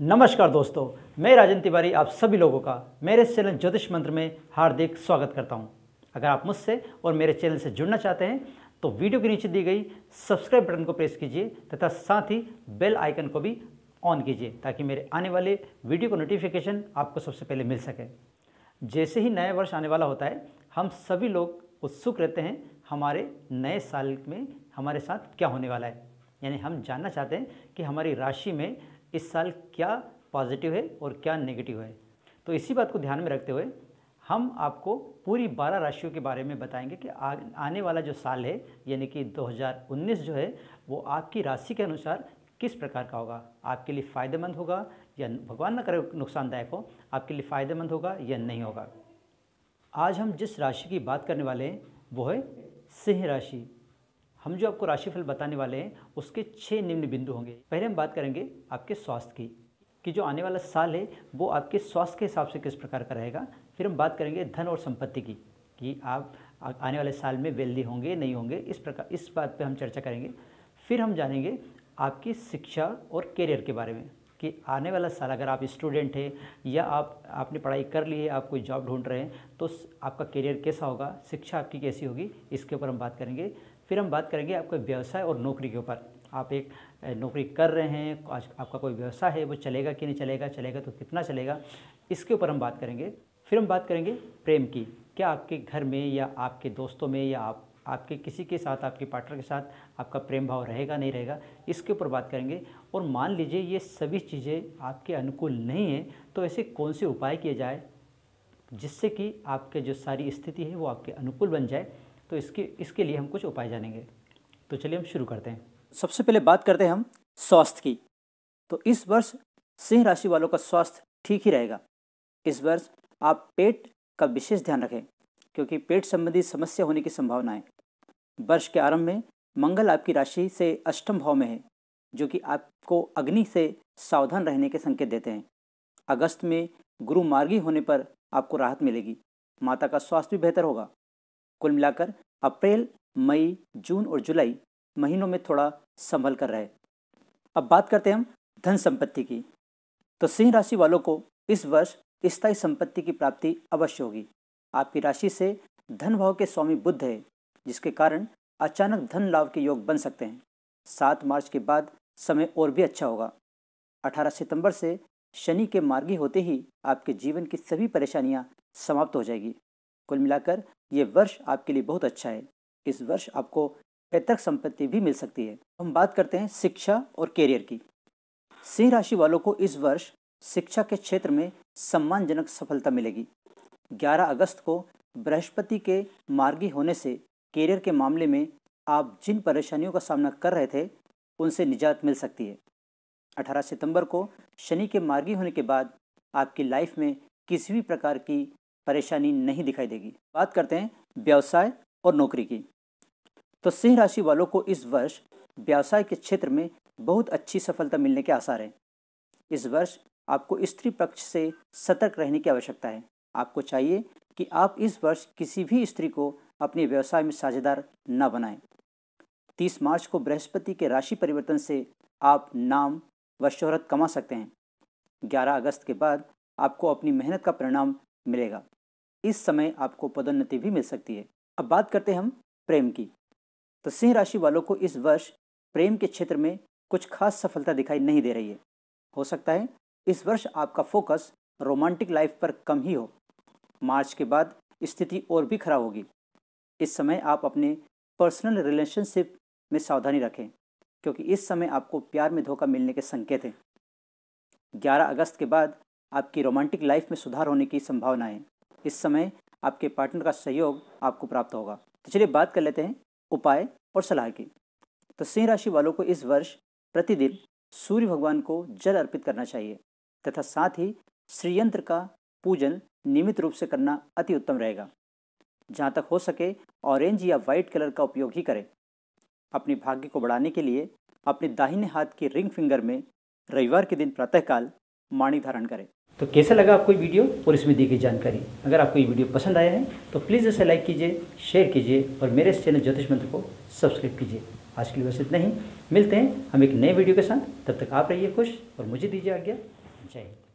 नमस्कार दोस्तों मैं राजन तिवारी आप सभी लोगों का मेरे चैनल ज्योतिष मंत्र में हार्दिक स्वागत करता हूं। अगर आप मुझसे और मेरे चैनल से जुड़ना चाहते हैं तो वीडियो के नीचे दी गई सब्सक्राइब बटन को प्रेस कीजिए तथा साथ ही बेल आइकन को भी ऑन कीजिए ताकि मेरे आने वाले वीडियो को नोटिफिकेशन आपको सबसे पहले मिल सके जैसे ही नया वर्ष आने वाला होता है हम सभी लोग उत्सुक रहते हैं हमारे नए साल में हमारे साथ क्या होने वाला है यानी हम जानना चाहते हैं कि हमारी राशि में इस साल क्या पॉजिटिव है और क्या नेगेटिव है तो इसी बात को ध्यान में रखते हुए हम आपको पूरी 12 राशियों के बारे में बताएंगे कि आ, आने वाला जो साल है यानी कि 2019 जो है वो आपकी राशि के अनुसार किस प्रकार का होगा आपके लिए फ़ायदेमंद होगा या भगवान ना करे नुकसानदायक हो आपके लिए फ़ायदेमंद होगा या नहीं होगा आज हम जिस राशि की बात करने वाले हैं वो है सिंह राशि हम जो आपको राशिफल बताने वाले हैं उसके छः निम्न बिंदु होंगे पहले हम बात करेंगे आपके स्वास्थ्य की कि जो आने वाला साल है वो आपके स्वास्थ्य के हिसाब से किस प्रकार का रहेगा फिर हम बात करेंगे धन और संपत्ति की कि आप आने वाले साल में वेल्दी होंगे नहीं होंगे इस प्रकार इस बात पे हम चर्चा करेंगे फिर हम जानेंगे आपकी शिक्षा और करियर के बारे में कि आने वाला साल अगर आप स्टूडेंट हैं या आप आपने पढ़ाई कर ली है आप कोई जॉब ढूंढ रहे हैं तो आपका करियर कैसा होगा शिक्षा आपकी कैसी होगी इसके ऊपर हम बात करेंगे फिर हम बात करेंगे आपके व्यवसाय और नौकरी के ऊपर आप एक नौकरी कर रहे हैं आज आपका कोई व्यवसाय है वो चलेगा कि नहीं चलेगा चलेगा तो कितना चलेगा इसके ऊपर हम बात करेंगे फिर हम बात करेंगे प्रेम की क्या आपके घर में या आपके दोस्तों में या आप आपके किसी के साथ आपके पार्टनर के साथ आपका प्रेम भाव रहेगा नहीं रहेगा इसके ऊपर बात करेंगे और मान लीजिए ये सभी चीज़ें आपके अनुकूल नहीं हैं तो ऐसे कौन से उपाय किए जाए जिससे कि आपके जो सारी स्थिति है वो आपके अनुकूल बन जाए तो इसके इसके लिए हम कुछ उपाय जानेंगे तो चलिए हम शुरू करते हैं सबसे पहले बात करते हैं हम स्वास्थ्य की तो इस वर्ष सिंह राशि वालों का स्वास्थ्य ठीक ही रहेगा इस वर्ष आप पेट का विशेष ध्यान रखें क्योंकि पेट संबंधी समस्या होने की संभावना है वर्ष के आरंभ में मंगल आपकी राशि से अष्टम भाव में है जो कि आपको अग्नि से सावधान रहने के संकेत देते हैं अगस्त में गुरु मार्गी होने पर आपको राहत मिलेगी माता का स्वास्थ्य भी बेहतर होगा कुल मिलाकर अप्रैल मई जून और जुलाई महीनों में थोड़ा संभल कर रहे अब बात करते हैं हम धन संपत्ति की तो सिंह राशि वालों को इस वर्ष स्थायी संपत्ति की प्राप्ति अवश्य होगी आपकी राशि से धन भाव के स्वामी बुद्ध है जिसके कारण अचानक धन लाभ के योग बन सकते हैं सात मार्च के बाद समय और भी अच्छा होगा अठारह सितंबर से शनि के मार्गी होते ही आपके जीवन की सभी परेशानियां समाप्त हो जाएगी कुल मिलाकर ये वर्ष आपके लिए बहुत अच्छा है इस वर्ष आपको पैतृक संपत्ति भी मिल सकती है हम बात करते हैं शिक्षा और कैरियर की सिंह राशि वालों को इस वर्ष शिक्षा के क्षेत्र में सम्मानजनक सफलता मिलेगी 11 अगस्त को बृहस्पति के मार्गी होने से करियर के मामले में आप जिन परेशानियों का सामना कर रहे थे उनसे निजात मिल सकती है 18 सितंबर को शनि के मार्गी होने के बाद आपकी लाइफ में किसी भी प्रकार की परेशानी नहीं दिखाई देगी बात करते हैं व्यवसाय और नौकरी की तो सिंह राशि वालों को इस वर्ष व्यवसाय के क्षेत्र में बहुत अच्छी सफलता मिलने के आसार हैं इस वर्ष आपको स्त्री पक्ष से सतर्क रहने की आवश्यकता है आपको चाहिए कि आप इस वर्ष किसी भी स्त्री को अपने व्यवसाय में साझेदार न बनाएं। तीस मार्च को बृहस्पति के राशि परिवर्तन से आप नाम व शोहरत कमा सकते हैं ग्यारह अगस्त के बाद आपको अपनी मेहनत का परिणाम मिलेगा इस समय आपको पदोन्नति भी मिल सकती है अब बात करते हैं हम प्रेम की तो सिंह राशि वालों को इस वर्ष प्रेम के क्षेत्र में कुछ खास सफलता दिखाई नहीं दे रही है हो सकता है इस वर्ष आपका फोकस रोमांटिक लाइफ पर कम ही हो मार्च के बाद स्थिति और भी खराब होगी इस समय आप अपने पर्सनल रिलेशनशिप में सावधानी रखें क्योंकि इस समय आपको प्यार में धोखा मिलने के संकेत हैं 11 अगस्त के बाद आपकी रोमांटिक लाइफ में सुधार होने की संभावना है इस समय आपके पार्टनर का सहयोग आपको प्राप्त होगा तो चलिए बात कर लेते हैं उपाय और सलाह की तो सिंह राशि वालों को इस वर्ष प्रतिदिन सूर्य भगवान को जल अर्पित करना चाहिए तथा साथ ही श्रीयंत्र का पूजन नियमित रूप से करना अति उत्तम रहेगा जहाँ तक हो सके ऑरेंज या वाइट कलर का उपयोग ही करें अपने भाग्य को बढ़ाने के लिए अपने दाहिने हाथ की रिंग फिंगर में रविवार के दिन प्रातःकाल माणी धारण करें तो कैसा लगा आपको ये वीडियो और इसमें दी गई जानकारी अगर आपको ये वीडियो पसंद आया है तो प्लीज़ इसे लाइक कीजिए शेयर कीजिए और मेरे इस चैनल ज्योतिष मंत्र को सब्सक्राइब कीजिए आज के लिए बस इतना ही मिलते हैं हम एक नए वीडियो के साथ तब तक आप रहिए खुश और मुझे दीजिए आज्ञा जय हिंद